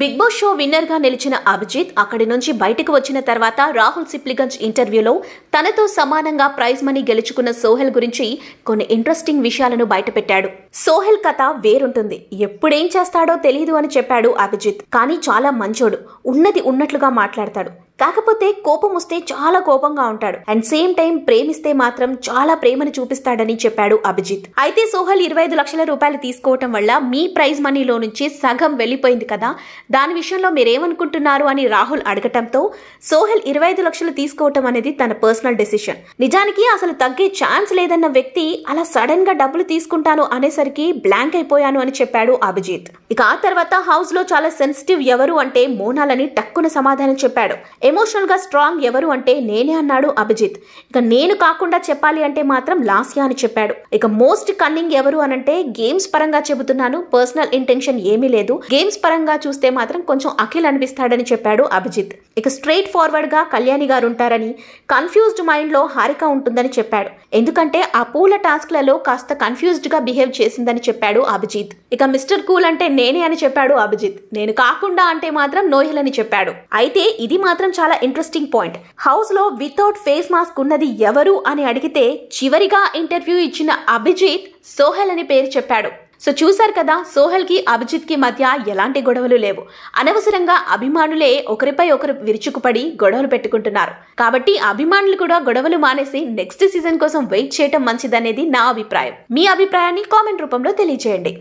big boss show winner గా నిలిచిన అభిజిత్ అక్కడి నుంచి బయటకు వచ్చిన తర్వాత రాహుల్ సిప్లిగంజ్ ఇంటర్వ్యూలో తనతో సమానంగా ప్రైజ్ మనీ గెలుచుకున్న సోహెల్ గురించి కొన్ని ఇంట్రెస్టింగ్ విషయాలను బయటపెట్టాడు సోహెల్ కథ వేరుంటుంది ఎప్పుడేం చేస్తాడో తెలియదు అని చెప్పాడు అభిజిత్ కానీ చాలా మంచోడు ఉన్నది ఉన్నట్లుగా మాట్లాడతాడు కాకపోతే కోపం వస్తే చాలా కోపంగా ఉంటాడు అండ్ సేమ్ టైం ప్రేమిస్తే మాత్రం చాలా ప్రేమను చూపిస్తాడని చెప్పాడు అభిజిత్ అయితే సోహల్ ఇరవై ఐదు లక్షల రూపాయలు తీసుకోవటం వల్ల మీ ప్రైజ్ మనీలో నుంచి సగం వెళ్ళిపోయింది కదా దాని విషయంలో మీరేమనుకుంటున్నారు అని రాహుల్ అడగటంతో సోహల్ ఇరవై ఐదు లక్షలు తీసుకోవటం అనేది తన పర్సనల్ డెసిషన్ నిజానికి అసలు తగ్గే ఛాన్స్ లేదన్న వ్యక్తి అలా సడన్ గా డబ్బులు తీసుకుంటాను అనేసరికి బ్లాంక్ అయిపోయాను అని చెప్పాడు అభిజిత్ ఇక ఆ తర్వాత హౌస్ లో చాలా సెన్సిటివ్ ఎవరు అంటే మోనాలని టక్కున సమాధానం చెప్పాడు ఎమోషనల్గా స్ట్రాంగ్ ఎవరు అంటే నేనే అన్నాడు అభిజిత్ ఇక నేను కాకుండా చెప్పాలి అంటే మాత్రం లాస్యా అని చెప్పాడు ఇక మోస్ట్ కన్నింగ్ ఎవరు అనంటే గేమ్స్ పరంగా చెబుతున్నాను పర్సనల్ ఇంటెన్షన్ ఏమీ లేదు గేమ్స్ పరంగా చూస్తే మాత్రం కొంచెం అఖిల్ అనిపిస్తాడని చెప్పాడు అభిజిత్ ఇక స్ట్రైట్ ఫార్వర్డ్ గా కళ్యాణి గారు ఉంటారని కన్ఫ్యూజ్డ్ మైండ్ లో హారిక ఉంటుందని చెప్పాడు ఎందుకంటే ఆ పూల టాస్క్లలో కాస్త కన్ఫ్యూజ్డ్ గా బిహేవ్ చేసిందని చెప్పాడు అభిజిత్ ఇక మిస్టర్ కూల్ అంటే నేనే అని చెప్పాడు అభిజిత్ నేను కాకుండా అంటే మాత్రం నోహిల్ అని చెప్పాడు అయితే ఇది మాత్రం చాలా ఇంట్రెస్టింగ్ పాయింట్ హౌస్ లో వితౌట్ ఫేస్ మాస్క్ ఉన్నది ఎవరు అని అడిగితే చివరిగా ఇంటర్వ్యూ ఇచ్చిన అభిజిత్ సోహెల్ అని పేరు చెప్పాడు సో చూశారు కదా సోహెల్ కి అభిజిత్ కి మధ్య ఎలాంటి గొడవలు లేవు అనవసరంగా అభిమానులే ఒకరిపై ఒకరు విరుచుకుపడి గొడవలు పెట్టుకుంటున్నారు కాబట్టి అభిమానులు కూడా గొడవలు మానేసి నెక్స్ట్ సీజన్ కోసం వెయిట్ చేయటం మంచిదనేది నా అభిప్రాయం మీ అభిప్రాయాన్ని కామెంట్ రూపంలో తెలియజేయండి